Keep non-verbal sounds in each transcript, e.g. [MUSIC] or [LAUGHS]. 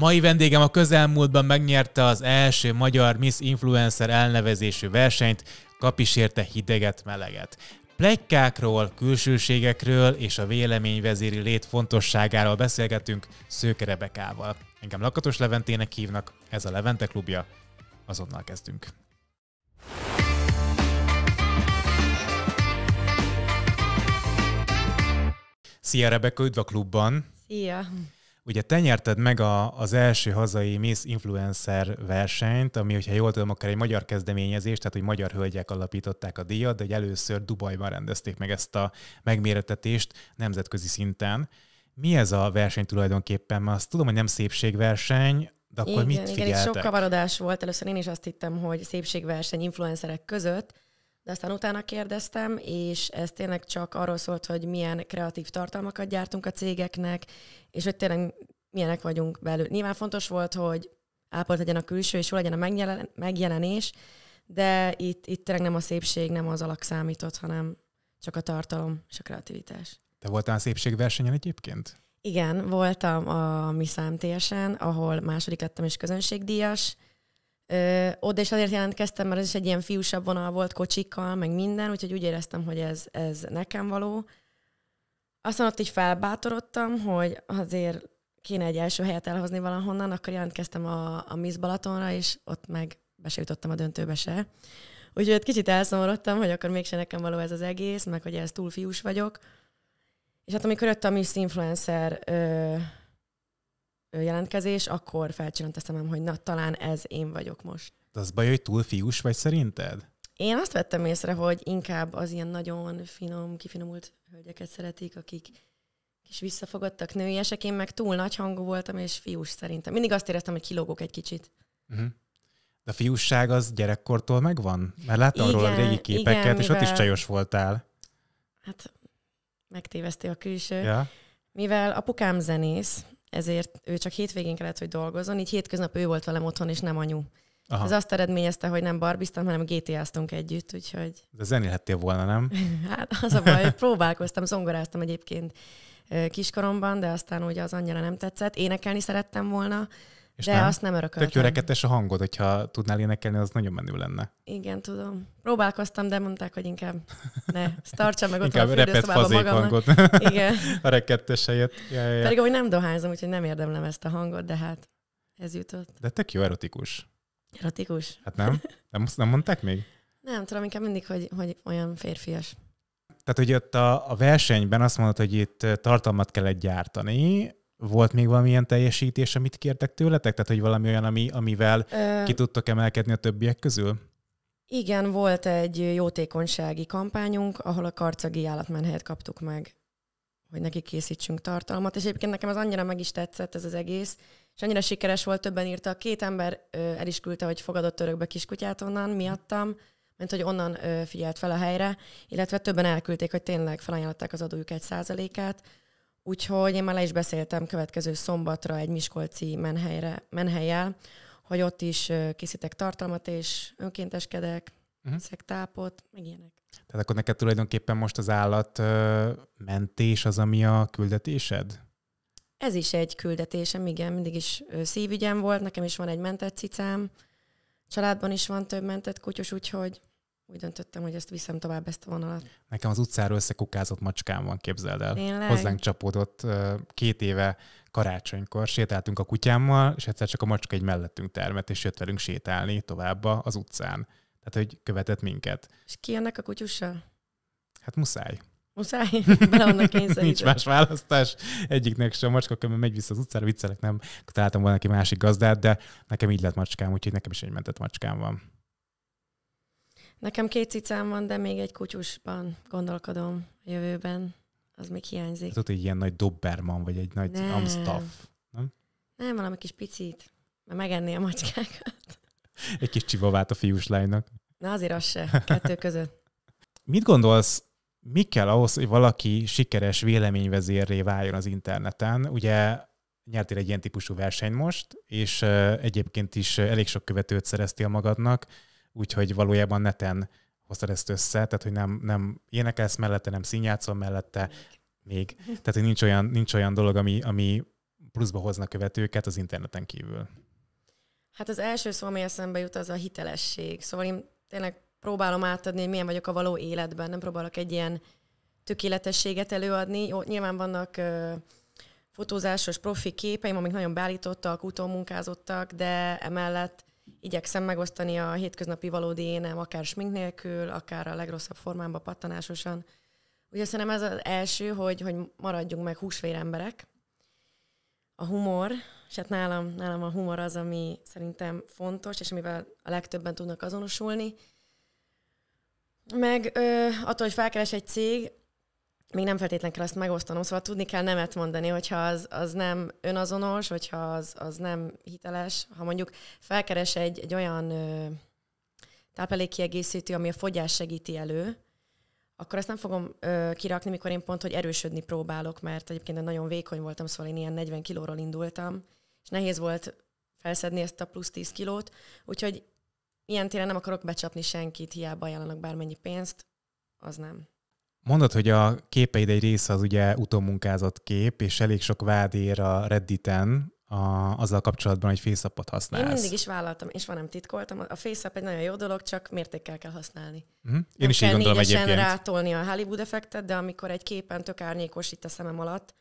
Mai vendégem a közelmúltban megnyerte az első magyar Miss Influencer elnevezésű versenyt, kapisérte hideget-meleget. Plekkákról, külsőségekről és a véleményvezéri lét fontosságáról beszélgetünk Szőke Rebekával. Engem Lakatos Leventének hívnak, ez a Levente klubja. Azonnal kezdünk. Szia Rebeka, üdv a klubban! Szia! Ugye te nyerted meg a, az első hazai Miss Influencer versenyt, ami, hogyha jól tudom, akár egy magyar kezdeményezés, tehát hogy magyar hölgyek alapították a díjat, de hogy először Dubajban rendezték meg ezt a megméretetést nemzetközi szinten. Mi ez a verseny tulajdonképpen? Mert azt tudom, hogy nem szépségverseny, de akkor igen, mit figyeltek? Igen, sok kavarodás volt. Először én is azt hittem, hogy szépségverseny influencerek között, de aztán utána kérdeztem, és ez tényleg csak arról szólt, hogy milyen kreatív tartalmakat gyártunk a cégeknek, és hogy tényleg milyenek vagyunk belül. Nyilván fontos volt, hogy ápolt legyen a külső, és hol legyen a megjelenés, de itt, itt tényleg nem a szépség, nem az alak számított, hanem csak a tartalom és a kreativitás. Te voltál szépségversenyen egyébként? Igen, voltam a mi ahol második lettem és közönségdíjas, oda is azért jelentkeztem, mert ez is egy ilyen fiúsabb vonal volt kocsikkal, meg minden, úgyhogy úgy éreztem, hogy ez, ez nekem való. Aztán ott így felbátorodtam, hogy azért kéne egy első helyet elhozni valahonnan, akkor jelentkeztem a, a Miss Balatonra, és ott meg be se jutottam a döntőbe se. Úgyhogy ott kicsit elszomorodtam, hogy akkor mégse nekem való ez az egész, meg hogy ez túl fiús vagyok. És hát amikor jött a Miss Influencer ö, jelentkezés, akkor felcsillant a szemem, hogy na, talán ez én vagyok most. De az baj, hogy túl fiús vagy szerinted? Én azt vettem észre, hogy inkább az ilyen nagyon finom, kifinomult hölgyeket szeretik, akik kis visszafogadtak nőiesek, én meg túl nagy hangú voltam, és fiús szerintem. Mindig azt éreztem, hogy kilógok egy kicsit. Uh-huh. De a fiúság az gyerekkortól megvan? Mert láttam igen, róla a régi képeket, igen, és mivel... ott is csajos voltál. Hát megtévesztél a külső. Ja. Mivel apukám zenész, ezért ő csak hétvégén kellett, hogy dolgozzon, így hétköznap ő volt velem otthon, és nem anyu. Aha. Ez azt eredményezte, hogy nem barbiztam, hanem GTA-ztunk együtt, úgyhogy... De zenélhettél volna, nem? [LAUGHS] hát az a baj, próbálkoztam, zongoráztam egyébként kiskoromban, de aztán ugye az annyira nem tetszett. Énekelni szerettem volna, és De nem? azt nem örököltem. Tök jó a hangod, hogyha tudnál énekelni, az nagyon menő lenne. Igen, tudom. Próbálkoztam, de mondták, hogy inkább ne. Tartsa meg ott a fürdőszobában magamnak. Hangot. Igen. [LAUGHS] a rekettes helyett. Ja, ja, ja. Pedig hogy nem dohányzom, úgyhogy nem érdemlem ezt a hangot, de hát ez jutott. De tök jó erotikus. Erotikus? Hát nem? Nem, nem mondták még? Nem, tudom, inkább mindig, hogy, hogy olyan férfias. Tehát, hogy ott a, a versenyben azt mondod, hogy itt tartalmat kellett gyártani, volt még valamilyen teljesítés, amit kértek tőletek? Tehát, hogy valami olyan, ami, amivel Ö... ki tudtok emelkedni a többiek közül? Igen, volt egy jótékonysági kampányunk, ahol a karcagi állatmenhelyet kaptuk meg, hogy neki készítsünk tartalmat, és egyébként nekem az annyira meg is tetszett ez az egész, és annyira sikeres volt, többen írta, két ember ö, el is küldte, hogy fogadott örökbe kiskutyát onnan, miattam, mint hogy onnan ö, figyelt fel a helyre, illetve többen elküldték, hogy tényleg felajánlották az adójuk egy százalékát, Úgyhogy én már le is beszéltem következő szombatra egy Miskolci menhelyre, menhelyel, hogy ott is készítek tartalmat, és önkénteskedek, uh-huh. Mhm. szektápot, meg ilyenek. Tehát akkor neked tulajdonképpen most az állat mentés az, ami a küldetésed? Ez is egy küldetésem, igen, mindig is szívügyem volt, nekem is van egy mentett cicám, családban is van több mentett kutyus, úgyhogy úgy döntöttem, hogy ezt viszem tovább, ezt a vonalat. Nekem az utcáról összekukázott macskám van, képzeld el. Tényleg? Hozzánk csapódott két éve karácsonykor, sétáltunk a kutyámmal, és egyszer csak a macska egy mellettünk termet, és jött velünk sétálni tovább az utcán. Tehát, hogy követett minket. És ki ennek a kutyusa? Hát muszáj. Muszáj? [LAUGHS] Bele vannak kényszerítve. Nincs más választás. Egyiknek sem. A macska kömmel megy vissza az utcára, viccelek, nem találtam volna neki másik gazdát, de nekem így lett macskám, úgyhogy nekem is egy mentett macskám van. Nekem két cicám van, de még egy kutyusban gondolkodom a jövőben. Az még hiányzik. Tudod, egy ilyen nagy dobberman, vagy egy nagy nem. amstaff, nem? Nem, valami kis picit. Mert megenné a macskákat. [LAUGHS] egy kis csivavát a fiús lánynak. Na azért az se, kettő között. [LAUGHS] Mit gondolsz, mi kell ahhoz, hogy valaki sikeres véleményvezérré váljon az interneten? Ugye nyertél egy ilyen típusú versenyt most, és egyébként is elég sok követőt szereztél magadnak úgyhogy valójában neten hoztad ezt össze, tehát hogy nem, nem énekelsz mellette, nem színjátszol mellette, még. Tehát, hogy nincs olyan, nincs olyan dolog, ami, ami pluszba hozna követőket az interneten kívül. Hát az első szó, ami eszembe jut, az a hitelesség. Szóval én tényleg próbálom átadni, hogy milyen vagyok a való életben, nem próbálok egy ilyen tökéletességet előadni. Jó, nyilván vannak ö, fotózásos profi képeim, amik nagyon beállítottak, utómunkázottak, de emellett igyekszem megosztani a hétköznapi valódi énem, akár smink nélkül, akár a legrosszabb formámba pattanásosan. Ugye szerintem ez az első, hogy, hogy maradjunk meg húsvér emberek. A humor, és hát nálam, nálam a humor az, ami szerintem fontos, és amivel a legtöbben tudnak azonosulni. Meg ö, attól, hogy felkeres egy cég, még nem feltétlenül kell azt megosztanom, szóval tudni kell nemet mondani, hogyha az, az nem önazonos, hogyha az, az nem hiteles. Ha mondjuk felkeres egy, egy olyan ö, táplálékkiegészítő, ami a fogyás segíti elő, akkor ezt nem fogom ö, kirakni, mikor én pont, hogy erősödni próbálok, mert egyébként nagyon vékony voltam, szóval én ilyen 40 kilóról indultam, és nehéz volt felszedni ezt a plusz 10 kilót, úgyhogy ilyen téren nem akarok becsapni senkit, hiába ajánlanak bármennyi pénzt, az nem. Mondod, hogy a képeid egy része az ugye utómunkázott kép, és elég sok vád ér a Redditen, a, azzal kapcsolatban, hogy fészapot használsz. Én mindig is vállaltam, és van nem titkoltam. A fészap egy nagyon jó dolog, csak mértékkel kell használni. Mm-hmm. Én nem is kell így gondolom egyébként. rátolni a Hollywood effektet, de amikor egy képen tök árnyékos itt a szemem alatt,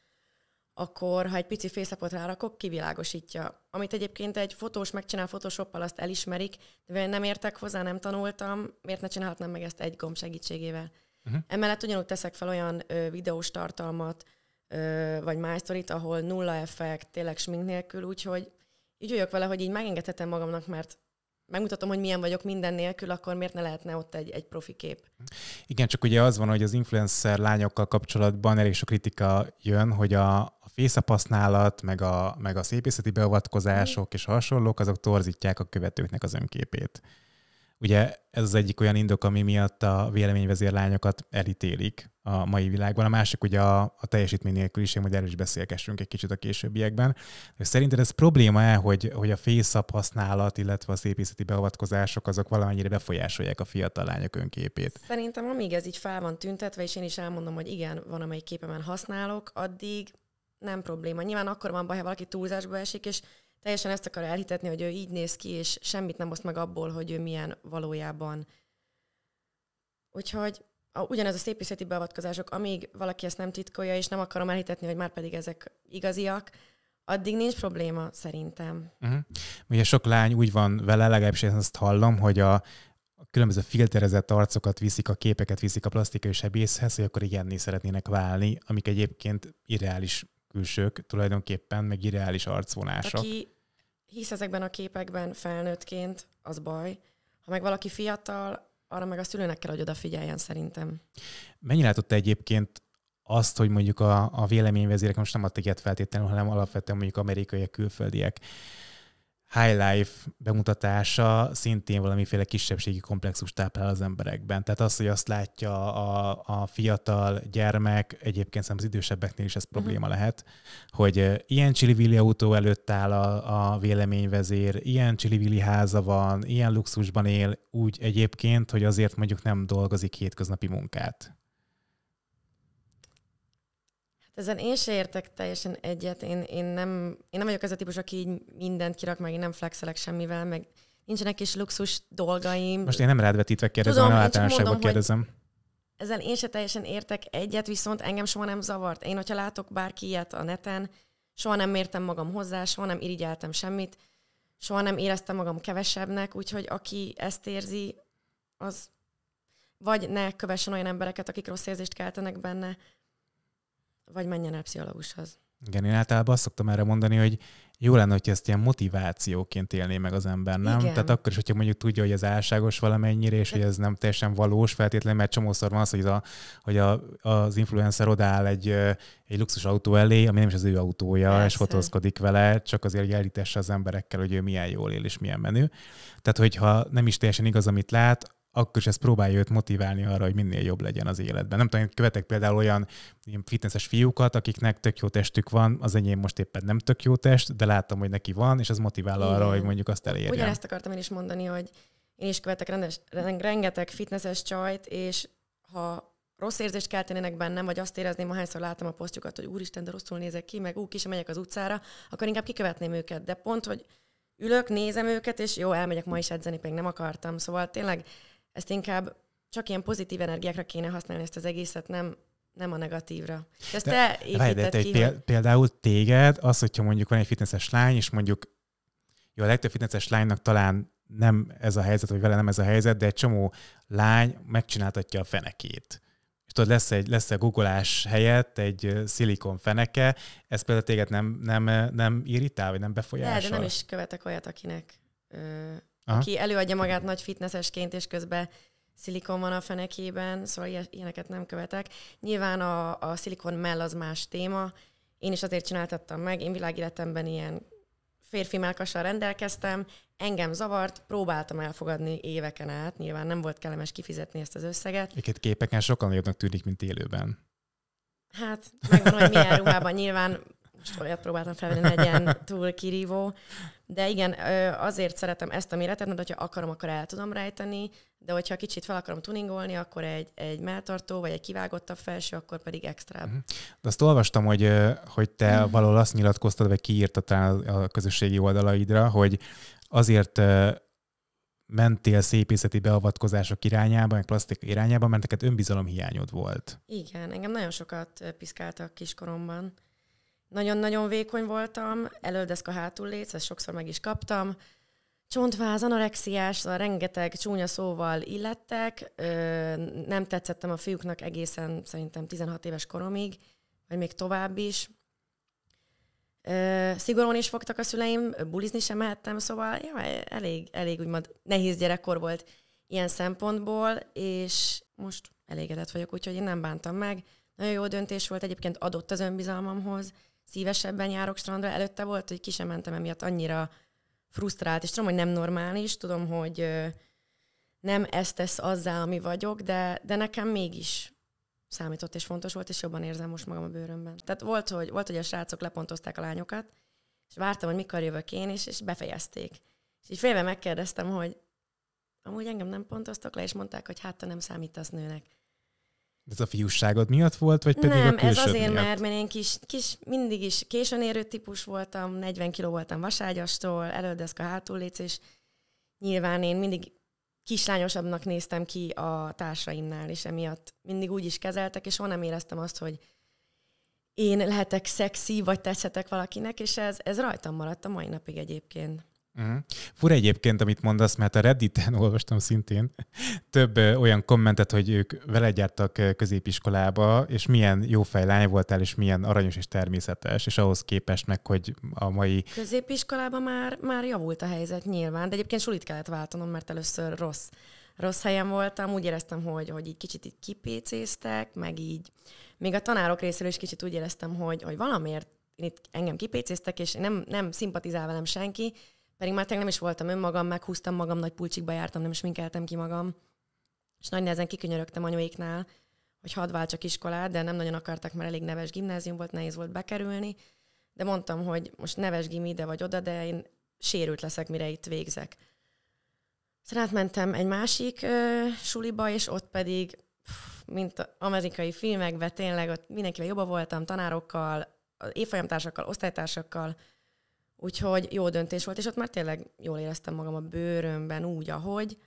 akkor ha egy pici fészapot rárakok, kivilágosítja. Amit egyébként egy fotós megcsinál photoshoppal, azt elismerik, de nem értek hozzá, nem tanultam, miért ne csinálhatnám meg ezt egy gomb segítségével. Uh-huh. Emellett ugyanúgy teszek fel olyan ö, videós tartalmat, ö, vagy májsztorit, ahol nulla effekt, tényleg smink nélkül, úgyhogy így vagyok vele, hogy így megengedhetem magamnak, mert megmutatom, hogy milyen vagyok minden nélkül, akkor miért ne lehetne ott egy, egy profi kép? Uh-huh. Igen, csak ugye az van, hogy az influencer lányokkal kapcsolatban elég sok kritika jön, hogy a, a fészapasználat, meg a, meg a szépészeti beavatkozások mm. és hasonlók, azok torzítják a követőknek az önképét. Ugye ez az egyik olyan indok, ami miatt a véleményvezérlányokat elítélik a mai világban. A másik ugye a, a teljesítmény is, hogy erről is beszélgessünk egy kicsit a későbbiekben. Szerinted ez probléma-e, hogy, hogy a fészap használat, illetve a szépészeti beavatkozások azok valamennyire befolyásolják a fiatal lányok önképét? Szerintem amíg ez így fel van tüntetve, és én is elmondom, hogy igen, van, amelyik képemen használok, addig nem probléma. Nyilván akkor van baj, ha valaki túlzásba esik, és teljesen ezt akar elhitetni, hogy ő így néz ki, és semmit nem oszt meg abból, hogy ő milyen valójában. Úgyhogy a, ugyanez a szépészeti beavatkozások, amíg valaki ezt nem titkolja, és nem akarom elhitetni, hogy már pedig ezek igaziak, addig nincs probléma szerintem. Uh-huh. Ugye sok lány úgy van vele, legalábbis én azt hallom, hogy a, különböző filterezett arcokat viszik, a képeket viszik a plastikai sebészhez, hogy akkor ilyenné szeretnének válni, amik egyébként irreális külsők tulajdonképpen, meg irreális arcvonások. Aki hisz ezekben a képekben felnőttként, az baj. Ha meg valaki fiatal, arra meg a szülőnek kell, hogy odafigyeljen szerintem. Mennyi látott egyébként azt, hogy mondjuk a, a véleményvezérek, most nem a tiget feltétlenül, hanem alapvetően mondjuk amerikaiak, külföldiek High Life bemutatása szintén valamiféle kisebbségi komplexus táplál az emberekben. Tehát az, hogy azt látja a, a fiatal gyermek, egyébként szerintem az idősebbeknél is ez mhm. probléma uh-huh. lehet, hogy ilyen csillivili autó előtt áll a, a véleményvezér, ilyen csillivili háza van, ilyen luxusban él, úgy egyébként, hogy azért mondjuk nem dolgozik hétköznapi munkát. Ezen én se értek teljesen egyet. Én, én, nem, én nem vagyok ez a típus, aki így mindent kirak, meg én nem flexelek semmivel, meg nincsenek is luxus dolgaim. Most én nem rád kérdezem, Tudom, hanem általánosságban kérdezem. Ezzel én se teljesen értek egyet, viszont engem soha nem zavart. Én, hogyha látok bárki ilyet a neten, soha nem mértem magam hozzá, soha nem irigyeltem semmit, soha nem éreztem magam kevesebbnek, úgyhogy aki ezt érzi, az vagy ne kövessen olyan embereket, akik rossz érzést keltenek benne, vagy menjen el pszichológushoz. Igen, én általában azt szoktam erre mondani, hogy jó lenne, hogy ezt ilyen motivációként élné meg az ember, nem? Igen. Tehát akkor is, hogyha mondjuk tudja, hogy ez álságos valamennyire, és De... hogy hát- ez nem teljesen valós feltétlenül, mert csomószor van az, hogy, az, a, hogy a, az influencer odáll egy, egy luxus autó elé, ami nem is az ő autója, Persze. és fotózkodik vele, csak azért, hogy elítesse az emberekkel, hogy ő milyen jól él és milyen menő. Tehát, hogyha nem is teljesen igaz, amit lát, akkor is ezt próbálja őt motiválni arra, hogy minél jobb legyen az életben. Nem tudom, én követek például olyan fitnesses fiúkat, akiknek tök jó testük van, az enyém most éppen nem tök jó test, de láttam, hogy neki van, és az motivál Igen. arra, hogy mondjuk azt elérjen. ezt akartam én is mondani, hogy én is követek rendes, rengeteg fitnesses csajt, és ha rossz érzést keltenének bennem, vagy azt érezném, ahányszor látom a posztjukat, hogy úristen, de rosszul nézek ki, meg ú, ki sem megyek az utcára, akkor inkább kikövetném őket. De pont, hogy ülök, nézem őket, és jó, elmegyek ma is edzeni, pedig nem akartam. Szóval tényleg ezt inkább csak ilyen pozitív energiákra kéne használni ezt az egészet, nem, nem a negatívra. ezt de, te építed de, ki, hogy... Például téged az, hogyha mondjuk van egy fitnesses lány, és mondjuk jó, a legtöbb fitnesses lánynak talán nem ez a helyzet, vagy vele nem ez a helyzet, de egy csomó lány megcsináltatja a fenekét. És tudod, lesz egy, lesz egy googolás helyett egy szilikon feneke, ez például téged nem, nem, nem irítál, vagy nem befolyásol? De, de nem is követek olyat, akinek ö, Aha. aki előadja magát nagy fitnessesként, és közben szilikon van a fenekében, szóval ilyeneket nem követek. Nyilván a, a szilikon mell az más téma, én is azért csináltattam meg, én világéletemben ilyen férfi melkassal rendelkeztem, engem zavart, próbáltam elfogadni éveken át, nyilván nem volt kellemes kifizetni ezt az összeget. Egyébként képeken sokkal jobbnak tűnik, mint élőben. Hát, megvan, hogy milyen ruhában nyilván most olyat próbáltam felvenni, legyen túl kirívó. De igen, azért szeretem ezt a méretet, mert hogyha akarom, akkor el tudom rejteni, de hogyha kicsit fel akarom tuningolni, akkor egy, egy melltartó, vagy egy kivágottabb felső, akkor pedig extra. Mhm. De azt olvastam, hogy, hogy te mhm. valahol azt nyilatkoztad, vagy kiírtad a közösségi oldalaidra, hogy azért mentél szépészeti beavatkozások irányába, meg plastik irányába, mert neked önbizalom hiányod volt. Igen, engem nagyon sokat piszkáltak kiskoromban. Nagyon-nagyon vékony voltam, elöldeszka hátul létsz, ezt sokszor meg is kaptam. Csontváz, anorexiás, szóval rengeteg csúnya szóval illettek. Ö, nem tetszettem a fiúknak egészen szerintem 16 éves koromig, vagy még tovább is. Ö, szigorúan is fogtak a szüleim, bulizni sem mehettem, szóval ja, elég, elég úgymond nehéz gyerekkor volt ilyen szempontból, és most elégedett vagyok, úgyhogy én nem bántam meg. Nagyon jó döntés volt, egyébként adott az önbizalmamhoz, szívesebben járok strandra. Előtte volt, hogy ki sem mentem emiatt annyira frusztrált, és tudom, hogy nem normális, tudom, hogy nem ezt tesz azzá, ami vagyok, de, de nekem mégis számított és fontos volt, és jobban érzem most magam a bőrömben. Tehát volt, hogy, volt, hogy a srácok lepontozták a lányokat, és vártam, hogy mikor jövök én, és, és befejezték. És így félve megkérdeztem, hogy amúgy engem nem pontoztak le, és mondták, hogy hát te nem számítasz nőnek. Ez a fiúságod miatt volt, vagy pedig Nem, a ez azért, miatt? mert, mert én kis, kis, mindig is későn érő típus voltam, 40 kiló voltam vaságyastól, a hátulléc, és nyilván én mindig kislányosabbnak néztem ki a társaimnál, és emiatt mindig úgy is kezeltek, és soha nem éreztem azt, hogy én lehetek szexi, vagy tetszetek valakinek, és ez, ez rajtam maradt a mai napig egyébként. Uh-huh. Fura egyébként, amit mondasz, mert a Redditen [LAUGHS] olvastam szintén több olyan kommentet, hogy ők vele jártak középiskolába, és milyen jó lány voltál, és milyen aranyos és természetes, és ahhoz képest meg, hogy a mai... Középiskolában már, már javult a helyzet nyilván, de egyébként sulit kellett váltanom, mert először rossz rossz helyen voltam, úgy éreztem, hogy, hogy így kicsit így kipécéztek, meg így még a tanárok részéről is kicsit úgy éreztem, hogy, hogy valamiért itt engem kipécéztek, és nem, nem szimpatizál velem senki, pedig már tényleg nem is voltam önmagam, meghúztam magam, nagy pulcsikba jártam, nem sminkeltem ki magam. És nagy nehezen kikönyörögtem anyóiknál, hogy hadd váltsak iskolát, de nem nagyon akartak, mert elég neves gimnázium volt, nehéz volt bekerülni. De mondtam, hogy most neves gim ide vagy oda, de én sérült leszek, mire itt végzek. Szóval átmentem egy másik ö, suliba, és ott pedig, pff, mint amerikai filmekben, tényleg ott mindenkivel jobban voltam, tanárokkal, évfolyamtársakkal, osztálytársakkal, Úgyhogy jó döntés volt, és ott már tényleg jól éreztem magam a bőrömben úgy, ahogy.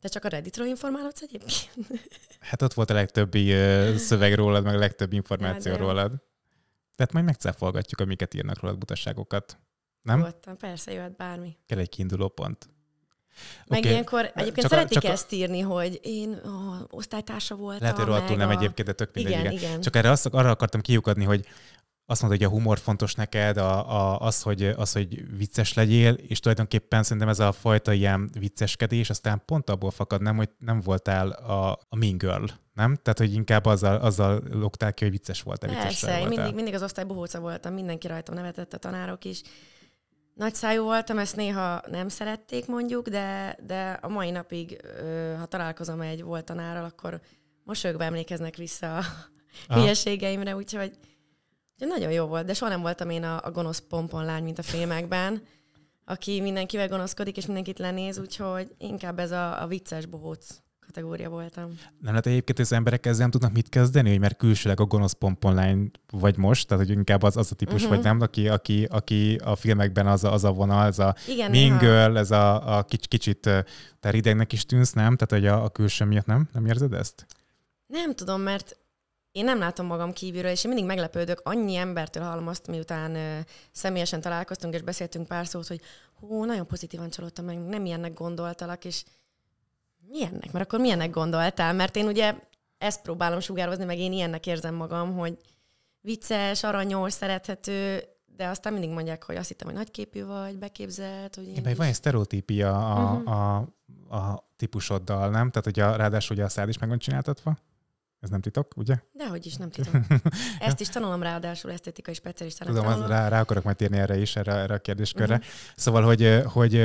Te csak a Redditről informálodsz egyébként? [LAUGHS] Hát ott volt a legtöbbi szöveg rólad, meg a legtöbb információ hát, rólad. Tehát majd megcáfolgatjuk, amiket írnak rólad butaságokat. Nem? Nyugodtan, persze, jöhet bármi. Kell egy kiinduló pont. Meg okay. ilyenkor egyébként csak szeretik a, csak ezt írni, hogy én ó, osztálytársa voltam. Lehet, hogy rohadtul nem a... egyébként, de tök mindegy. Igen, igen. igen. Csak erre azt, arra akartam kiukadni, hogy azt mondod, hogy a humor fontos neked, a, a, az, hogy, az, hogy vicces legyél, és tulajdonképpen szerintem ez a fajta ilyen vicceskedés aztán pont abból fakad, nem, hogy nem voltál a, a mean girl, nem? Tehát, hogy inkább azzal, azzal loktál ki, hogy vicces voltál, vicces Persze, voltál. Mindig, mindig az osztály bohóca voltam, mindenki rajtam nevetett, a tanárok is. Nagy szájú voltam, ezt néha nem szerették mondjuk, de, de a mai napig, ha találkozom egy volt tanárral, akkor mosolyogva emlékeznek vissza a hülyeségeimre, úgyhogy Úgyhogy nagyon jó volt, de soha nem voltam én a, a gonosz pompon lány, mint a filmekben, aki mindenkivel gonoszkodik és mindenkit lenéz, úgyhogy inkább ez a, a vicces bohóc kategória voltam. Nem lehet egyébként, hogy az emberek ezzel nem tudnak mit kezdeni, hogy mert külsőleg a gonosz pompon lány vagy most, tehát hogy inkább az, az a típus uh-huh. vagy mhm. nem, aki, aki, aki a filmekben az a, az a vonal, ez a Igen, mingöl, ez a, a kics, kicsit teridegnek is tűnsz, nem? Tehát hogy a, a külső miatt nem? Nem érzed ezt? Nem tudom, mert én nem látom magam kívülről, és én mindig meglepődök, annyi embertől hallom azt, miután ö, személyesen találkoztunk, és beszéltünk pár szót, hogy hú, nagyon pozitívan csalódtam, meg nem ilyennek gondoltalak, és milyennek? Mert akkor milyennek gondoltál? Mert én ugye ezt próbálom sugározni, meg én ilyennek érzem magam, hogy vicces, aranyos, szerethető, de aztán mindig mondják, hogy azt hittem, hogy nagyképű vagy, beképzelt. Hogy én van egy sztereotípia a, uh-huh. a, a típusoddal, nem? Tehát hogy a, ráadásul ugye a szád is meg van csináltatva. Ez nem titok, ugye? Dehogy is nem [LAUGHS] titok. Ezt is tanulom ráadásul esztetikai specialista. Tudom, tanulom. Rá, rá akarok majd térni erre is, erre, erre a kérdéskörre. Uh-huh. Szóval, hogy, hogy,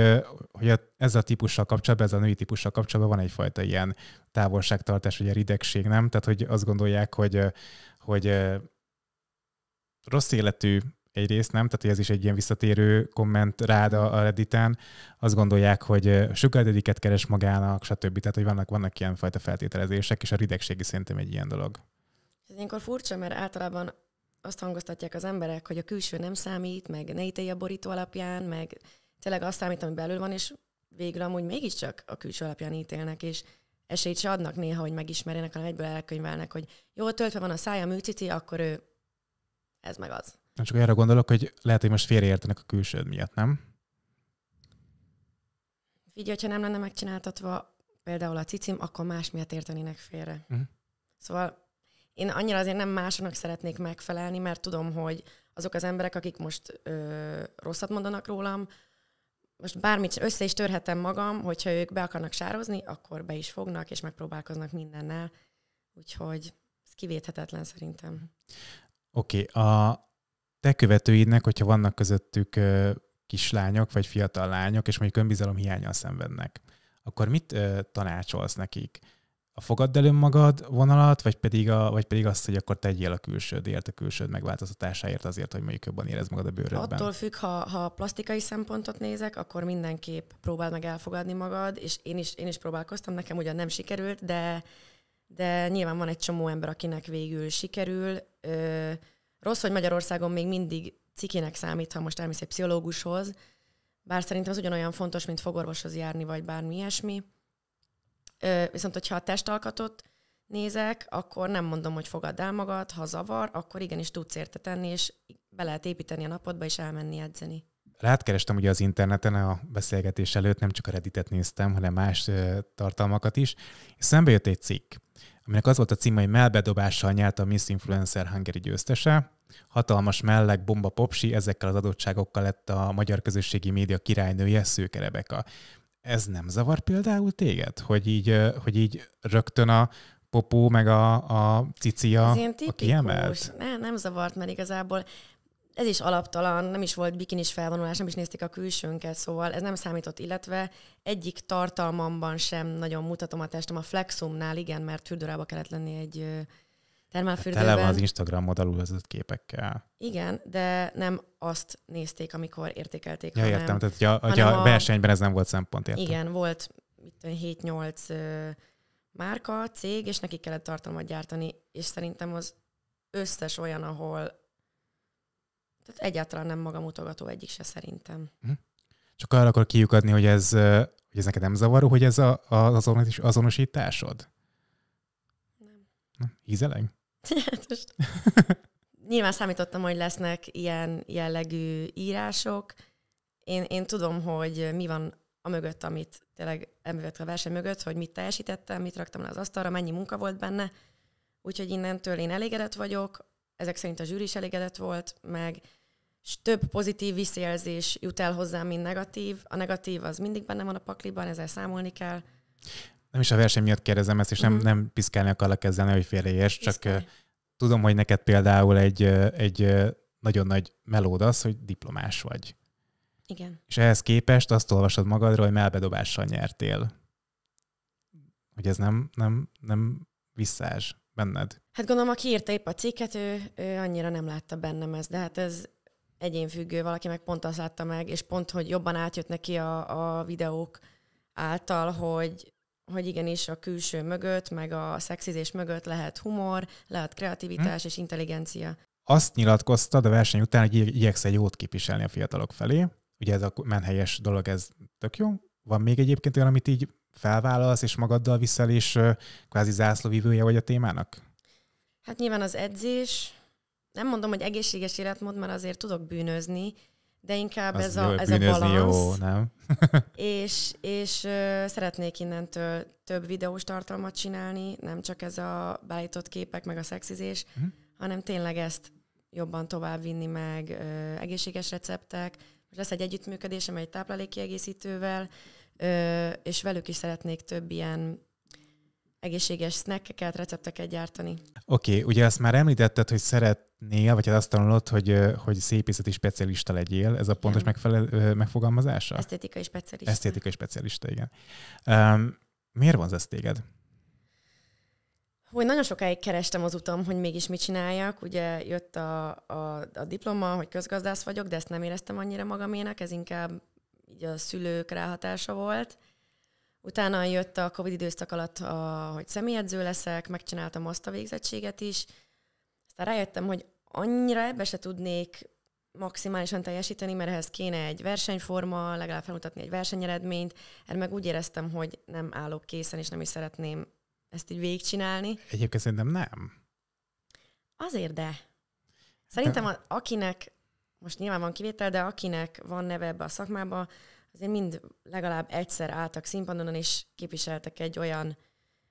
hogy ez a típussal kapcsolatban, ez a női típussal kapcsolatban van egyfajta ilyen távolságtartás, ugye ridegség, nem? Tehát, hogy azt gondolják, hogy, hogy rossz életű egyrészt nem, tehát ez is egy ilyen visszatérő komment rád a Redditen, azt gondolják, hogy sugar dediket keres magának, stb. Tehát, hogy vannak, vannak ilyen fajta feltételezések, és a ridegségi szerintem egy ilyen dolog. Ez ilyenkor furcsa, mert általában azt hangoztatják az emberek, hogy a külső nem számít, meg ne ítélj a borító alapján, meg tényleg azt számít, ami belül van, és végül amúgy mégiscsak a külső alapján ítélnek, és esélyt se adnak néha, hogy megismerjenek, hanem egyből elkönyvelnek, hogy jól töltve van a szája műcici, akkor ő ez meg az. Nem csak erre gondolok, hogy lehet, hogy most félreértenek a külsőd miatt, nem? Így, hogyha nem lenne megcsináltatva például a cicim, akkor más miatt értenének félre. Uh-huh. Szóval én annyira azért nem másnak szeretnék megfelelni, mert tudom, hogy azok az emberek, akik most ö, rosszat mondanak rólam, most bármit össze is törhetem magam, hogyha ők be akarnak sározni, akkor be is fognak, és megpróbálkoznak mindennel. Úgyhogy ez kivéthetetlen szerintem. Oké, okay, a, te követőidnek, hogyha vannak közöttük kislányok vagy fiatal lányok, és mondjuk önbizalom hiányal szenvednek, akkor mit tanácsolsz nekik? A fogadd el önmagad vonalat, vagy pedig, a, vagy pedig azt, hogy akkor tegyél a külsődért, a külsőd megváltoztatásáért azért, hogy mondjuk jobban érezd magad a bőrödben? Attól függ, ha, ha plastikai szempontot nézek, akkor mindenképp próbáld meg elfogadni magad, és én is, én is próbálkoztam, nekem ugyan nem sikerült, de, de nyilván van egy csomó ember, akinek végül sikerül. Ö, Rossz, hogy Magyarországon még mindig cikinek számít, ha most elmész egy pszichológushoz, bár szerintem az ugyanolyan fontos, mint fogorvoshoz járni, vagy bármi ilyesmi. Ö, viszont, hogyha a testalkatot nézek, akkor nem mondom, hogy fogadd el magad, ha zavar, akkor igenis tudsz érte tenni, és be lehet építeni a napodba, és elmenni edzeni. Rátkerestem ugye az interneten a beszélgetés előtt, nem csak a Redditet néztem, hanem más tartalmakat is, és szembe jött egy cikk aminek az volt a címe, hogy melbedobással nyert a Miss Influencer Hungary győztese. Hatalmas melleg, bomba popsi, ezekkel az adottságokkal lett a magyar közösségi média királynője Szőke Rebeka. Ez nem zavar például téged, hogy így, hogy így rögtön a popó, meg a, a cicia Ez ilyen a kiemelt? Nem, nem zavart, mert igazából ez is alaptalan, nem is volt bikinis felvonulás, nem is nézték a külsőnket, szóval ez nem számított, illetve egyik tartalmamban sem nagyon mutatom a testem. A flexumnál igen, mert fürdőrába kellett lenni egy termálfürdőben. Hát tele van az Instagramod alulvezetett képekkel. Igen, de nem azt nézték, amikor értékelték, ja, hanem, értem, tehát hogy a, hogy a, a versenyben ez nem volt szempont, értem. Igen, volt 7-8 márka, cég, és neki kellett tartalmat gyártani, és szerintem az összes olyan, ahol tehát egyáltalán nem magamutogató egyik se szerintem. Mhm. Csak arra akar kiukadni, hogy ez, hogy ez neked nem zavaró, hogy ez a, a azonosításod? Nem. Na, ízeleg? [LAUGHS] Hát most... Nyilván számítottam, hogy lesznek ilyen jellegű írások. Én, én tudom, hogy mi van a mögött, amit tényleg emögött a verseny mögött, hogy mit teljesítettem, mit raktam le az asztalra, mennyi munka volt benne. Úgyhogy innentől én elégedett vagyok, ezek szerint a zsűri is elégedett volt, meg és több pozitív visszajelzés jut el hozzám, mint negatív. A negatív az mindig benne van a pakliban, ezzel számolni kell. Nem is a verseny miatt kérdezem ezt, és nem, mm. nem piszkálni akarlak ezzel, nehogy félreérts, csak uh, tudom, hogy neked például egy, egy uh, nagyon nagy melód az, hogy diplomás vagy. Igen. És ehhez képest azt olvasod magadról, hogy melbedobással nyertél. Hogy ez nem, nem, nem visszás benned. Hát gondolom, aki írta épp a cikket, ő, ő annyira nem látta bennem ezt, de hát ez, egyénfüggő, valaki meg pont azt látta meg, és pont, hogy jobban átjött neki a, a videók által, hogy, hogy igenis a külső mögött, meg a szexizés mögött lehet humor, lehet kreativitás hmm. és intelligencia. Azt nyilatkoztad a verseny után, hogy igyeksz egy jót képviselni a fiatalok felé. Ugye ez a menhelyes dolog, ez tök jó. Van még egyébként olyan, amit így felvállalsz és magaddal viszel, és kvázi zászlóvívője vagy a témának? Hát nyilván az edzés, nem mondom, hogy egészséges életmód, mert azért tudok bűnözni, de inkább az ez jó, a, ez a balansz. Jó, nem? [LAUGHS] és és uh, szeretnék innentől több videós tartalmat csinálni, nem csak ez a beállított képek, meg a szexizés, uh-huh. hanem tényleg ezt jobban továbbvinni meg, uh, egészséges receptek. Most lesz egy együttműködésem egy táplálékkiegészítővel, uh, és velük is szeretnék több ilyen egészséges snackeket, recepteket gyártani. Oké, okay, ugye azt már említetted, hogy szeretnél, vagy hát azt tanulod, hogy, hogy szépészeti specialista legyél. Ez a pontos megfelel, megfogalmazása? Esztétikai specialista. Esztétikai specialista, igen. Um, miért van ez téged? Hogy nagyon sokáig kerestem az utam, hogy mégis mit csináljak. Ugye jött a, a, a diploma, hogy közgazdász vagyok, de ezt nem éreztem annyira magaménak, ez inkább így a szülők ráhatása volt Utána jött a Covid időszak alatt, a, hogy személyedző leszek, megcsináltam azt a végzettséget is. Aztán rájöttem, hogy annyira ebbe se tudnék maximálisan teljesíteni, mert ehhez kéne egy versenyforma, legalább felmutatni egy versenyeredményt, erre hát meg úgy éreztem, hogy nem állok készen, és nem is szeretném ezt így végigcsinálni. Egyébként szerintem nem. Azért de. Szerintem a, akinek, most nyilván van kivétel, de akinek van neve ebbe a szakmába, azért mind legalább egyszer álltak színpadon, és képviseltek egy olyan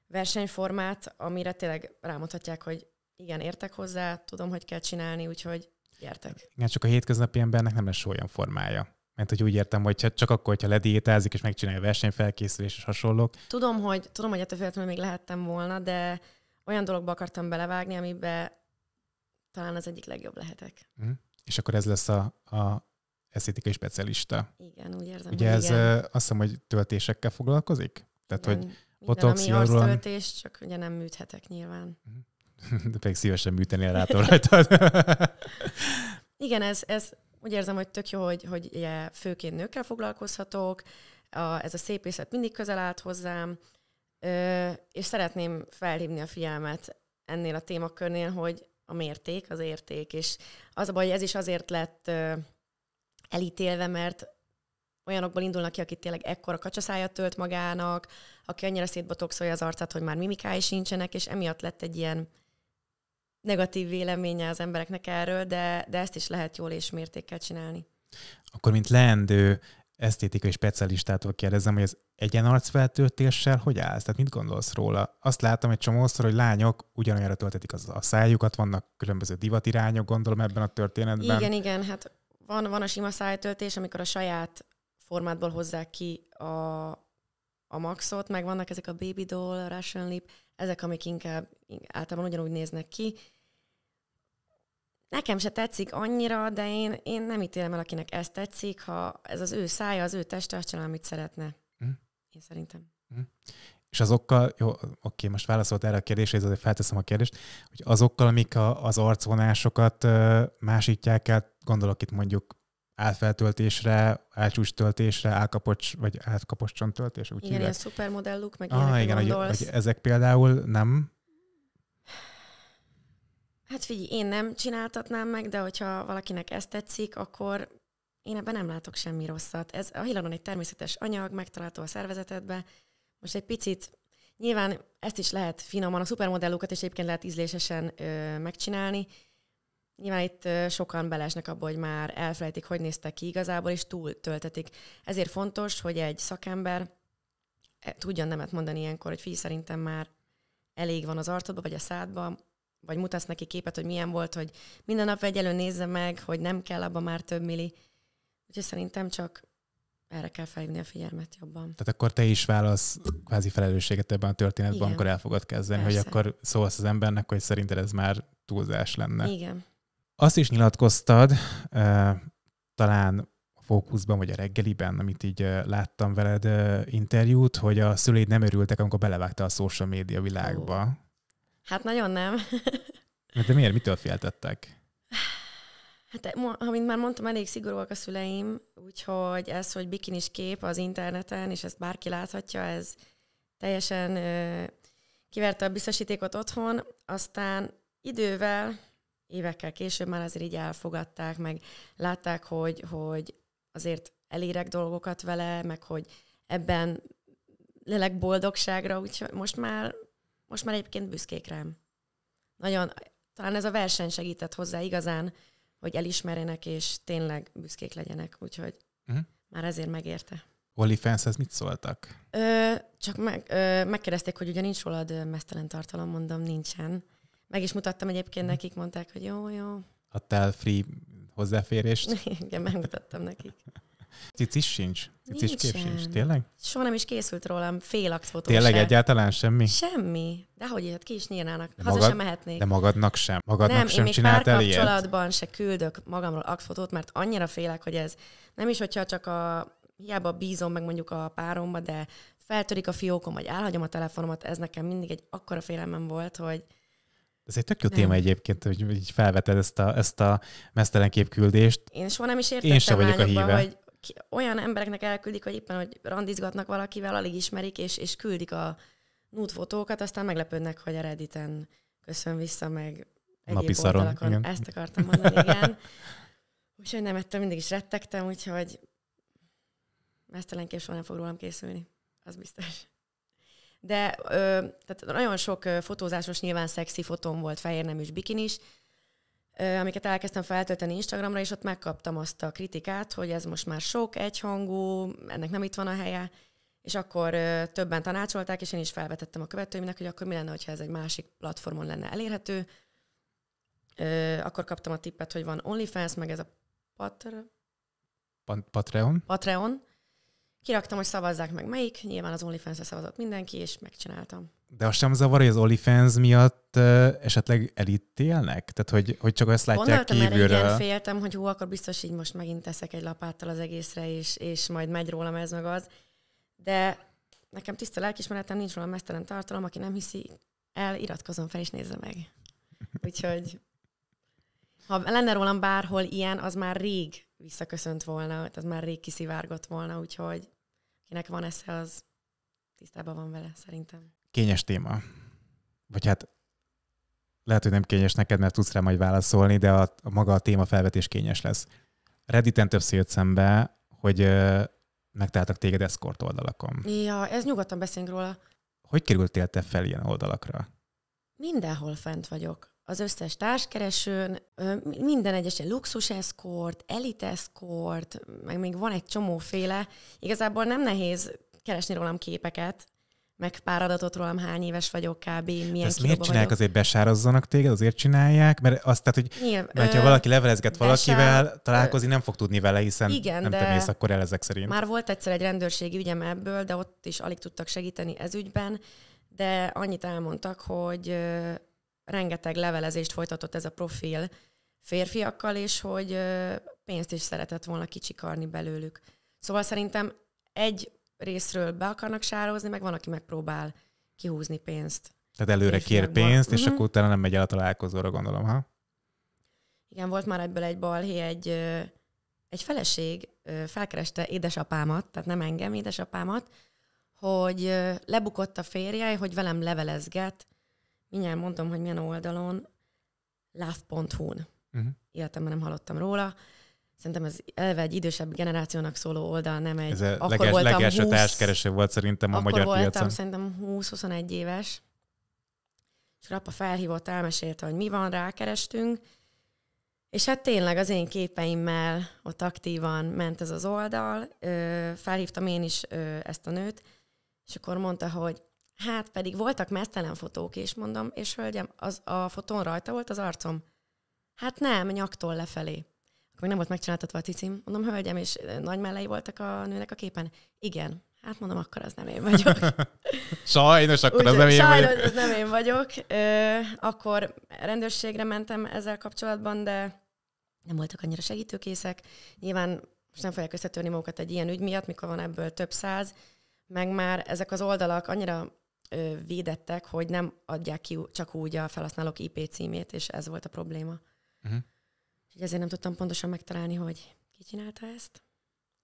versenyformát, amire tényleg rámutatják, hogy igen, értek hozzá, tudom, hogy kell csinálni, úgyhogy gyertek. Igen, csak a hétköznapi embernek nem lesz olyan formája. Mert hogy úgy értem, hogy csak akkor, hogyha lediétázik és megcsinálja a versenyfelkészülés és hasonlók. Tudom, hogy, tudom, hogy ettől függetlenül még lehettem volna, de olyan dologba akartam belevágni, amiben talán az egyik legjobb lehetek. Mm. És akkor ez lesz a, a esztétikai specialista. Igen, úgy érzem. Ugye ez igen. azt hiszem, hogy töltésekkel foglalkozik? Tehát, igen. hogy botox, Minden, ami töltés, csak ugye nem műthetek nyilván. [LAUGHS] De pedig szívesen műteni rá rajtad. [LAUGHS] igen, ez, ez úgy érzem, hogy tök jó, hogy, hogy ugye, főként nőkkel foglalkozhatok, a, ez a szépészet mindig közel állt hozzám, ö, és szeretném felhívni a figyelmet ennél a témakörnél, hogy a mérték, az érték, és az a baj, hogy ez is azért lett ö, elítélve, mert olyanokból indulnak ki, akit tényleg ekkora kacsaszája tölt magának, aki annyira szétbotoxolja az arcát, hogy már mimikái sincsenek, és emiatt lett egy ilyen negatív véleménye az embereknek erről, de, de ezt is lehet jól és mértékkel csinálni. Akkor, mint leendő esztétikai specialistától kérdezem, hogy az egyenarcfeltöltéssel hogy állsz? Tehát mit gondolsz róla? Azt látom egy csomószor, hogy lányok ugyanolyanra töltetik az a szájukat, vannak különböző divatirányok, gondolom ebben a történetben. Igen, igen, hát van, van a sima szájtöltés, amikor a saját formátból hozzák ki a, a maxot, meg vannak ezek a baby doll, a Russian lip, ezek, amik inkább általában ugyanúgy néznek ki. Nekem se tetszik annyira, de én, én nem ítélem el, akinek ez tetszik, ha ez az ő szája, az ő teste, azt csinál, amit szeretne. Mm. Én szerintem. Mm. És azokkal, jó, oké, most válaszolt erre a kérdésre, ezért felteszem a kérdést, hogy azokkal, amik a, az arcvonásokat másítják el, gondolok itt mondjuk átfeltöltésre, töltésre, álkapocs vagy átkapocs csontöltés, úgy Igen, hívják. ilyen szupermodelluk, meg ah, igen, hogy, hogy, ezek például nem Hát figyelj, én nem csináltatnám meg, de hogyha valakinek ezt tetszik, akkor én ebben nem látok semmi rosszat. Ez a hilanon egy természetes anyag, megtalálható a szervezetedbe, most egy picit, nyilván ezt is lehet finoman, a szupermodellokat is egyébként lehet ízlésesen ö, megcsinálni. Nyilván itt ö, sokan belesnek abba, hogy már elfelejtik, hogy néztek ki igazából, és túl töltetik. Ezért fontos, hogy egy szakember e, tudjon nemet mondani ilyenkor, hogy figyelj, szerintem már elég van az arcodba, vagy a szádba, vagy mutatsz neki képet, hogy milyen volt, hogy minden nap vegyelő nézze meg, hogy nem kell abba már több milli. Úgyhogy szerintem csak erre kell felhívni a figyelmet jobban. Tehát akkor te is válasz kvázi felelősséget ebben a történetben, Igen. amikor el fogod kezdeni, Persze. hogy akkor szólsz az embernek, hogy szerinted ez már túlzás lenne. Igen. Azt is nyilatkoztad, talán a fókuszban vagy a reggeliben, amit így láttam veled interjút, hogy a szüleid nem örültek, amikor belevágta a social média világba. Ó. Hát nagyon nem. De miért? Mitől féltettek? Hát, eh, amint már mondtam, elég szigorúak a szüleim, úgyhogy ez, hogy bikinis kép az interneten, és ezt bárki láthatja, ez teljesen ö, kiverte a biztosítékot otthon, aztán idővel, évekkel később már azért így elfogadták, meg látták, hogy, hogy azért elérek dolgokat vele, meg hogy ebben lelek boldogságra, úgyhogy most már, most már egyébként büszkék rám. Nagyon, talán ez a verseny segített hozzá igazán, hogy elismerjenek, és tényleg büszkék legyenek, úgyhogy uh-huh. már ezért megérte. onlyfans ez mit szóltak? Ö, csak meg, ö, megkérdezték, hogy ugye nincs rólad mesztelen tartalom, mondom, nincsen. Meg is mutattam egyébként uh-huh. nekik, mondták, hogy jó, jó. Adtál free hozzáférést? [LAUGHS] Igen, megmutattam nekik. Cicis sincs? Cicis kép sincs? Tényleg? Soha nem is készült rólam fél aktfotó Tényleg se. egyáltalán semmi? Semmi. De hogy hát ki is nyírnának. De Haza magad, sem mehetnék. De magadnak sem? Magadnak nem, sem én még pár kapcsolatban se küldök magamról aktfotót, mert annyira félek, hogy ez nem is, hogyha csak a hiába bízom meg mondjuk a páromba, de feltörik a fiókom, vagy elhagyom a telefonomat, ez nekem mindig egy akkora félelmem volt, hogy ez egy tök jó nem. téma egyébként, hogy így felveted ezt a, ezt a mesztelen képküldést. Én soha nem is értettem Én sem vagyok a híve. hogy olyan embereknek elküldik, hogy éppen, hogy randizgatnak valakivel, alig ismerik, és, és küldik a nude fotókat, aztán meglepődnek, hogy a Redditen köszön vissza, meg egyéb Napi szaron, igen. Ezt akartam mondani, igen. Úgyhogy nem ettől mindig is rettegtem, úgyhogy mesztelenképp soha nem fog rólam készülni. Az biztos. De ö, tehát nagyon sok fotózásos, nyilván szexi fotón volt fehér is, bikinis, amiket elkezdtem feltölteni Instagramra, és ott megkaptam azt a kritikát, hogy ez most már sok, egyhangú, ennek nem itt van a helye, és akkor többen tanácsolták, és én is felvetettem a követőimnek, hogy akkor mi lenne, ha ez egy másik platformon lenne elérhető. Akkor kaptam a tippet, hogy van OnlyFans, meg ez a Patr... Patreon. Patreon. Kiraktam, hogy szavazzák meg melyik, nyilván az OnlyFans-re szavazott mindenki, és megcsináltam. De azt sem zavar, hogy az OnlyFans miatt uh, esetleg elítélnek? Tehát, hogy, hogy csak azt látják Gondoltam kívülről. Gondoltam igen, féltem, hogy hú, akkor biztos így most megint teszek egy lapáttal az egészre, és, és majd megy rólam ez meg az. De nekem tiszta lelkismeretem, nincs róla mesztelen tartalom, aki nem hiszi el, iratkozom fel és nézze meg. [LAUGHS] Úgyhogy ha lenne rólam bárhol ilyen, az már rég visszaköszönt volna, az már rég kiszivárgott volna, úgyhogy kinek van esze, az tisztában van vele, szerintem kényes téma. Vagy hát lehet, hogy nem kényes neked, mert tudsz rá majd válaszolni, de a, a maga a téma felvetés kényes lesz. Redditen többször jött szembe, hogy ö, megtaláltak téged eszkort oldalakon. Ja, ez nyugodtan beszélünk róla. Hogy kerültél te fel ilyen oldalakra? Mindenhol fent vagyok. Az összes társkeresőn, minden egyes luxus eszkort, elit eszkort, meg még van egy csomóféle. Igazából nem nehéz keresni rólam képeket, meg pár adatot rólam, hány éves vagyok kb. Milyen ezt miért csinálják? Vagyok. Azért besározzanak téged, azért csinálják? Mert azt, tehát, hogy Nyilv, mert ha valaki levelezget besár... valakivel, találkozni nem fog tudni vele, hiszen igen, nem te mész akkor el ezek szerint. Már volt egyszer egy rendőrségi ügyem ebből, de ott is alig tudtak segíteni ez ügyben, de annyit elmondtak, hogy rengeteg levelezést folytatott ez a profil férfiakkal, és hogy pénzt is szeretett volna kicsikarni belőlük. Szóval szerintem egy részről be akarnak sározni, meg van, aki megpróbál kihúzni pénzt. Tehát előre kér pénzt, és uh-huh. akkor utána nem megy el a találkozóra, gondolom, ha? Igen, volt már ebből egy balhé, egy, egy feleség felkereste édesapámat, tehát nem engem, édesapámat, hogy lebukott a férje, hogy velem levelezget, mindjárt mondom, hogy milyen oldalon, love.hu-n. Uh-huh. Mhm. Életemben nem hallottam róla, szerintem ez elve egy idősebb generációnak szóló oldal, nem egy... Ez a akkor leges, voltam legelső 20, társkereső volt szerintem a akkor magyar voltam, piacon. szerintem 20-21 éves, és apa felhívott, elmesélte, hogy mi van, rákerestünk, és hát tényleg az én képeimmel ott aktívan ment ez az oldal, ö, felhívtam én is ö, ezt a nőt, és akkor mondta, hogy hát pedig voltak mesztelen fotók és mondom, és hölgyem, az a fotón rajta volt az arcom. Hát nem, nyaktól lefelé. Akkor még nem volt megcsináltatva a cicim. Mondom, hölgyem, és nagy mellei voltak a nőnek a képen. Igen. Hát mondom, akkor az nem én vagyok. [LAUGHS] sajnos, akkor Úgy, az nem én sajnos, vagyok. Sajnos, nem én vagyok. Ö, akkor rendőrségre mentem ezzel kapcsolatban, de nem voltak annyira segítőkészek. Nyilván most nem fogják összetörni magukat egy ilyen ügy miatt, mikor van ebből több száz, meg már ezek az oldalak annyira ö, védettek, hogy nem adják ki csak úgy a felhasználók IP címét, és ez volt a probléma. Uh-huh. Úgyhogy ezért nem tudtam pontosan megtalálni, hogy ki csinálta ezt.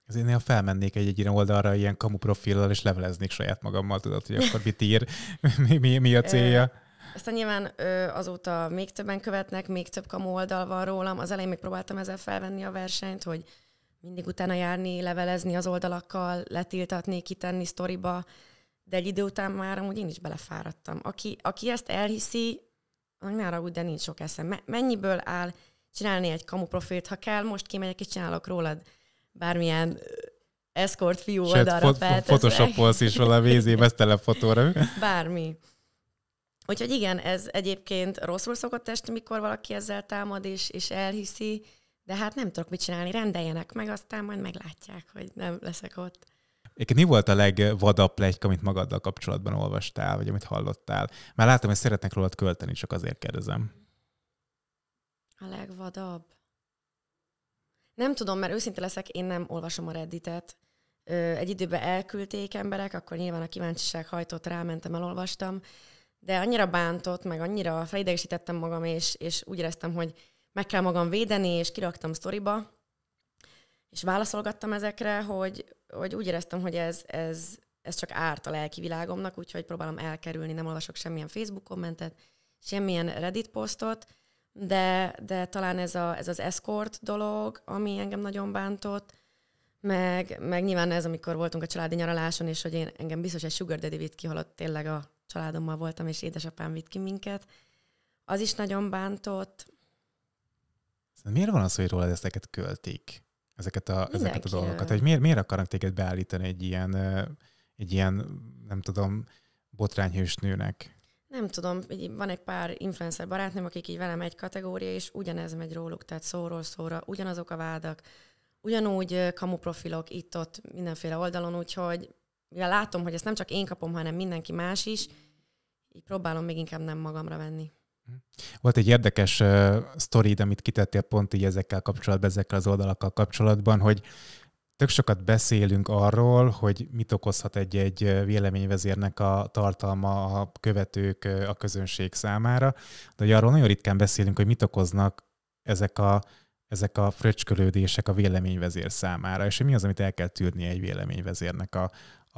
Ezért néha felmennék egy-egy ilyen oldalra ilyen kamu profillal, és leveleznék saját magammal, tudod, hogy akkor mit ír, [LAUGHS] mi, mi, mi a célja. Aztán nyilván ö, azóta még többen követnek, még több kamu oldal van rólam. Az elején még próbáltam ezzel felvenni a versenyt, hogy mindig utána járni, levelezni az oldalakkal, letiltatni, kitenni sztoriba, de egy idő után már amúgy én is belefáradtam. Aki, aki ezt elhiszi, annak ne úgy, de nincs sok eszem. mennyiből áll csinálni egy kamu profilt, ha kell, most kimegyek és csinálok rólad bármilyen escort fiú Sőt, oldalra fo- felteszek. Photoshopolsz is valami ézéves fotóra [LAUGHS] Bármi. Úgyhogy igen, ez egyébként rosszul szokott esni, mikor valaki ezzel támad és, és elhiszi, de hát nem tudok mit csinálni, rendeljenek meg, aztán majd meglátják, hogy nem leszek ott. Én mi volt a legvadabb plegyka, amit magaddal kapcsolatban olvastál, vagy amit hallottál? Már látom, hogy szeretnek rólad költeni, csak azért kérdezem. A legvadabb. Nem tudom, mert őszinte leszek, én nem olvasom a Redditet. Egy időben elküldték emberek, akkor nyilván a kíváncsiság hajtott, rámentem, elolvastam, de annyira bántott, meg annyira felidegesítettem magam, és, és úgy éreztem, hogy meg kell magam védeni, és kiraktam sztoriba, és válaszolgattam ezekre, hogy, hogy úgy éreztem, hogy ez, ez, ez csak árt a lelki világomnak, úgyhogy próbálom elkerülni, nem olvasok semmilyen Facebook kommentet, semmilyen Reddit posztot, de, de talán ez, a, ez az escort dolog, ami engem nagyon bántott, meg, meg nyilván ez, amikor voltunk a családi nyaraláson, és hogy én engem biztos egy sugar daddy vitt ki, holott tényleg a családommal voltam, és édesapám vitt ki minket. Az is nagyon bántott. Szóval miért van az, hogy rólad ezeket költik? Ezeket a, Mindenki ezeket a dolgokat? Hogy miért, miért akarnak téged beállítani egy ilyen, egy ilyen nem tudom, botrányhős nőnek? Nem tudom, van egy pár influencer barátnőm, akik így velem egy kategória, és ugyanez megy róluk, tehát szóról szóra, ugyanazok a vádak, ugyanúgy profilok itt-ott mindenféle oldalon, úgyhogy ja, látom, hogy ezt nem csak én kapom, hanem mindenki más is, így próbálom még inkább nem magamra venni. Volt egy érdekes uh, sztorid, amit kitettél pont így ezekkel kapcsolatban, ezekkel az oldalakkal kapcsolatban, hogy Tök sokat beszélünk arról, hogy mit okozhat egy-egy eh, véleményvezérnek a tartalma a követők, eh, a közönség számára, de hogy arról nagyon ritkán beszélünk, hogy mit okoznak ezek a, ezek a fröcskölődések a véleményvezér számára, és hogy mi az, amit el kell tűrni egy véleményvezérnek a,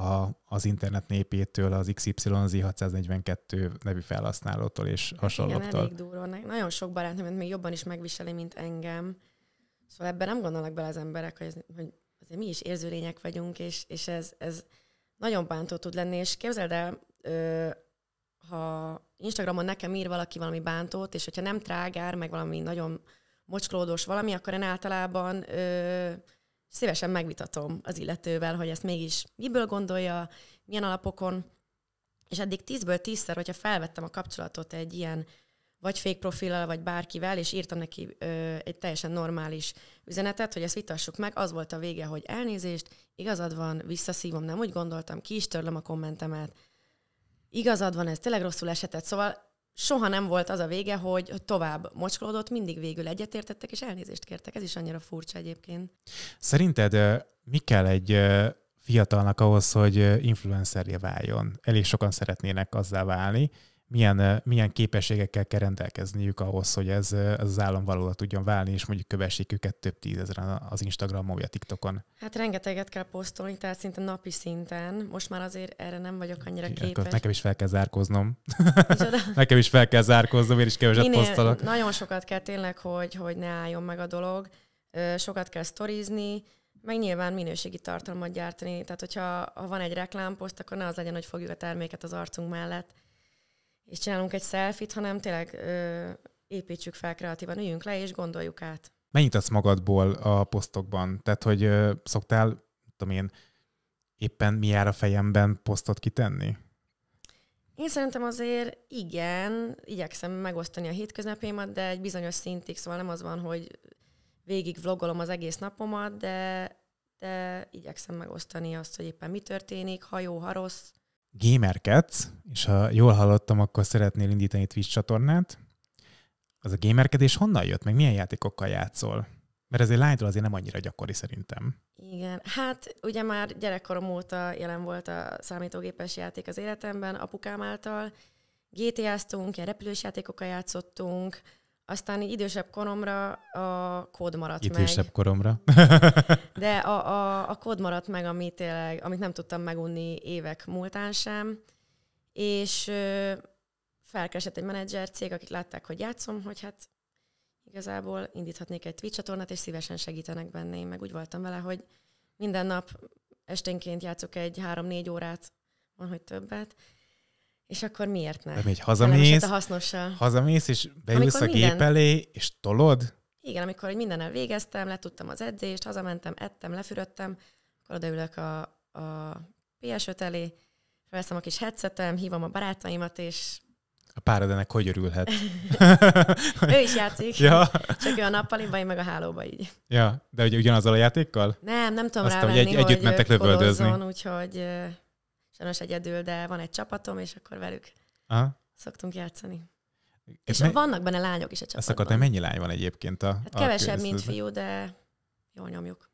a, az internet népétől, az XYZ 642 nevű felhasználótól és hát hasonlóktól. Igen, elég durva. Nagyon sok barátom, még jobban is megviseli, mint engem. Szóval ebben nem gondolnak bele az emberek, hogy, hogy azért mi is érző lények vagyunk, és, és ez, ez nagyon bántó tud lenni, és képzeld el, ö, ha Instagramon nekem ír valaki valami bántót, és hogyha nem trágár, meg valami nagyon mocsklódós valami, akkor én általában ö, szívesen megvitatom az illetővel, hogy ezt mégis miből gondolja, milyen alapokon, és eddig tízből tízszer, hogyha felvettem a kapcsolatot egy ilyen vagy fake profillal, vagy bárkivel, és írtam neki ö, egy teljesen normális üzenetet, hogy ezt vitassuk meg. Az volt a vége, hogy elnézést, igazad van, visszaszívom, nem úgy gondoltam, ki is törlöm a kommentemet. Igazad van, ez tényleg rosszul esetett, szóval soha nem volt az a vége, hogy tovább mocskolódott, mindig végül egyetértettek, és elnézést kértek. Ez is annyira furcsa egyébként. Szerinted mi kell egy fiatalnak ahhoz, hogy influencerje váljon? Elég sokan szeretnének azzá válni, milyen, milyen képességekkel kell rendelkezniük ahhoz, hogy ez, ez az állam valóra tudjon válni, és mondjuk kövessék őket több tízezeren az Instagramon vagy a TikTokon. Hát rengeteget kell posztolni, tehát szinte napi szinten. Most már azért erre nem vagyok annyira képes. Akkor nekem is fel kell zárkoznom. [LAUGHS] nekem is fel kell zárkoznom, én is keveset Minél posztolok. Nagyon sokat kell tényleg, hogy, hogy ne álljon meg a dolog. Sokat kell sztorizni, meg nyilván minőségi tartalmat gyártani. Tehát, hogyha ha van egy reklámposzt, akkor ne az legyen, hogy fogjuk a terméket az arcunk mellett, és csinálunk egy selfit, hanem tényleg ö, építsük fel kreatívan, üljünk le és gondoljuk át. Mennyit adsz magadból a posztokban? Tehát, hogy ö, szoktál, tudom én, éppen mi jár a fejemben posztot kitenni? Én szerintem azért igen, igyekszem megosztani a hétköznapémat, de egy bizonyos szintig, szóval nem az van, hogy végig vlogolom az egész napomat, de, de igyekszem megosztani azt, hogy éppen mi történik, ha jó, ha rossz, gamerkedsz, és ha jól hallottam, akkor szeretnél indítani Twitch csatornát, az a gamerkedés honnan jött, meg milyen játékokkal játszol? Mert ez egy lánytól azért nem annyira gyakori szerintem. Igen, hát ugye már gyerekkorom óta jelen volt a számítógépes játék az életemben apukám által. GTA-ztunk, ilyen repülős játékokkal játszottunk, aztán így idősebb koromra a kód maradt idősebb meg. Idősebb koromra. [LAUGHS] De a, a, a kód maradt meg, amit, tényleg, amit nem tudtam megunni évek múltán sem. És felkeresett egy menedzser cég, akik látták, hogy játszom, hogy hát igazából indíthatnék egy Twitch csatornát, és szívesen segítenek benne. Én meg úgy voltam vele, hogy minden nap esténként játszok egy három-négy órát, van, hogy többet, és akkor miért nem? Bemegy, hazamész, a hasznosa. hazamész, és beülsz amikor a gép minden... elé, és tolod? Igen, amikor minden végeztem, letudtam az edzést, hazamentem, ettem, lefürödtem, akkor odaülök a, a PS5 elé, felveszem a kis headsetem, hívom a barátaimat, és... A párod ennek hogy örülhet? [LAUGHS] ő is játszik. Ja. Csak ő a nappaliba, én meg a hálóba így. Ja, de ugye ugyanazzal a játékkal? Nem, nem tudom Aztán, rávenni, hogy, egy, együtt hogy mentek lövöldözni. Úgyhogy sajnos egyedül, de van egy csapatom, és akkor velük Aha. szoktunk játszani. Ez és me- vannak benne lányok is a csapatban. Ezt akartam, mennyi lány van egyébként a... Hát a kevesebb, mint fiú, de jól nyomjuk.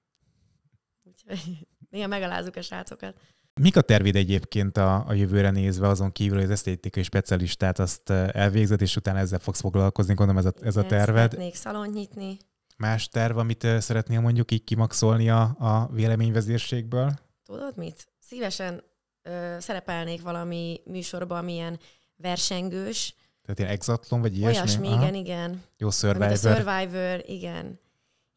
Úgyhogy [LAUGHS] néha megalázunk a srácokat. Mik a tervid egyébként a, a jövőre nézve, azon kívül, hogy az esztétikai specialistát azt eh, elvégzed, és utána ezzel fogsz foglalkozni, gondolom ez a, ez a terved. Szeretnék szalont nyitni. Más terv, amit eh, szeretnél mondjuk így kimaxolni a, a véleményvezérségből? Tudod mit? Szívesen ö, szerepelnék valami műsorban, amilyen versengős. Tehát ilyen exatlon, vagy ilyesmi? Olyasmi, Aha. igen, igen. Jó Survivor. a Survivor, igen.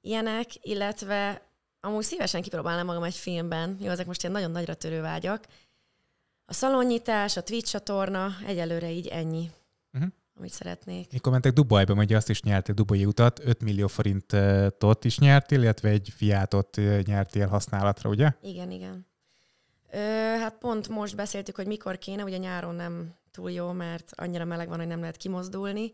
Ilyenek, illetve amúgy szívesen kipróbálnám magam egy filmben. Jó, ezek most ilyen nagyon nagyra törő vágyak. A szalonnyitás, a Twitch csatorna, egyelőre így ennyi, uh-huh. amit szeretnék. Mikor mentek Dubajba, ugye azt is nyertél Dubai utat, 5 millió forintot is nyertél, illetve egy fiátot nyertél használatra, ugye? Igen, igen. Ö, hát pont most beszéltük, hogy mikor kéne, ugye nyáron nem túl jó, mert annyira meleg van, hogy nem lehet kimozdulni.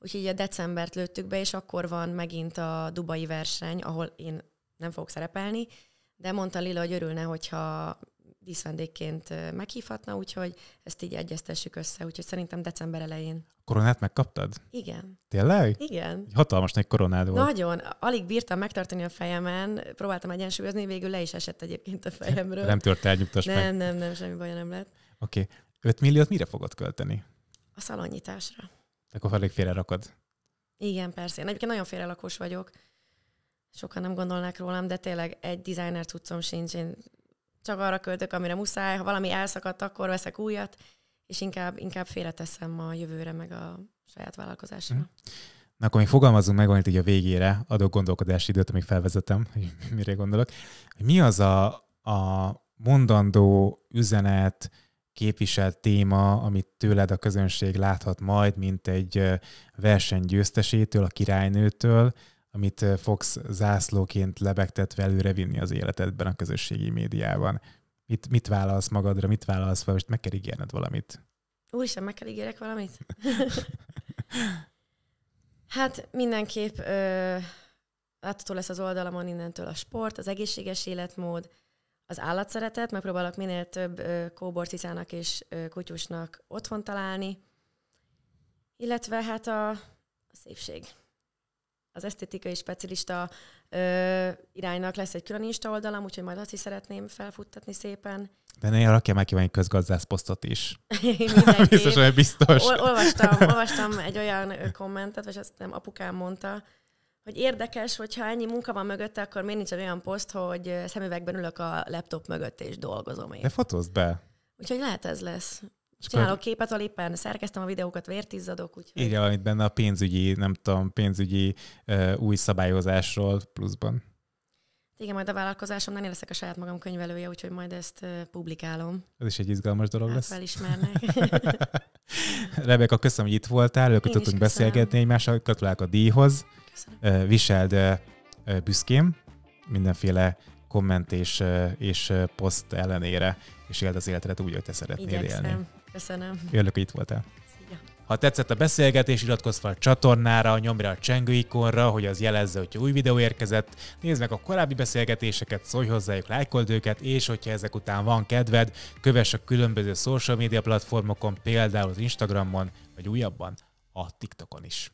Úgyhogy a decembert lőttük be, és akkor van megint a dubai verseny, ahol én nem fogok szerepelni, de mondta Lila, hogy örülne, hogyha díszvendékként meghívhatna, úgyhogy ezt így egyeztessük össze, úgyhogy szerintem december elején. A koronát megkaptad? Igen. Tényleg? Igen. Hatalmas nagy koronád volt. Nagyon. Alig bírtam megtartani a fejemen, próbáltam egyensúlyozni, végül le is esett egyébként a fejemről. nem tört el, nyugtass nem, meg. Nem, nem, nem, semmi baj nem lett. Oké. Okay. 5 milliót mire fogod költeni? A szalonnyitásra. Akkor elég félre rakod. Igen, persze. Én egyébként nagyon félrelakós vagyok. Sokan nem gondolnák rólam, de tényleg egy designer cuccom sincs. Én csak arra költök, amire muszáj, ha valami elszakadt, akkor veszek újat, és inkább, inkább félreteszem a jövőre, meg a saját vállalkozásra. Mhm. Na akkor még fogalmazunk meg amit így a végére, adok gondolkodási időt, amíg felvezetem, [LAUGHS] hogy mire gondolok. Mi az a, a mondandó üzenet, képviselt téma, amit tőled a közönség láthat majd, mint egy versenygyőztesétől, a királynőtől, amit eh, fogsz zászlóként lebegtetve előre vinni az életedben a közösségi médiában. Mit, mit vállalsz magadra, mit vállalsz fel, most meg kell ígérned valamit. Úristen, meg kell ígérek valamit? [LAUGHS] [LAUGHS] hát mindenképp ö, látható lesz az oldalamon innentől a sport, az egészséges életmód, az állatszeretet, megpróbálok minél több ö, kóborcicának és ö, kutyusnak otthon találni, illetve hát a, a szépség az esztétikai specialista ö, iránynak lesz egy külön Insta oldalam, úgyhogy majd azt is szeretném felfuttatni szépen. De ne rakja meg ki egy közgazdász posztot is. [LAUGHS] biztos, hogy biztos. Ol- olvastam, olvastam egy olyan kommentet, vagy azt nem apukám mondta, hogy érdekes, hogyha ennyi munka van mögötte, akkor miért nincs olyan poszt, hogy szemüvegben ülök a laptop mögött és dolgozom én. De fotózd be! Úgyhogy lehet ez lesz. Csinálok képet, ahol éppen szerkeztem a videókat, vértizzadok, úgyhogy... Írja valamit benne a pénzügyi, nem tudom, pénzügyi uh, új szabályozásról pluszban. Hát igen, majd a vállalkozásomnál nem leszek a saját magam könyvelője, úgyhogy majd ezt uh, publikálom. Ez is egy izgalmas dolog hát lesz. felismernek. [LAUGHS] Rebeka, köszönöm, hogy itt voltál, ők tudtunk beszélgetni egymással, gratulálok a díjhoz. Uh, Viseld uh, büszkén mindenféle komment és, és poszt ellenére, és éld az életedet úgy, hogy te szeretnél Igyekszem. élni. Köszönöm. Örülök, hogy itt voltál. Ha tetszett a beszélgetés, iratkozz fel a csatornára, nyomj rá a csengő ikonra, hogy az jelezze, hogyha új videó érkezett, nézd meg a korábbi beszélgetéseket, szólj hozzájuk, lájkold őket, és hogyha ezek után van kedved, kövess a különböző social media platformokon, például az Instagramon, vagy újabban a TikTokon is.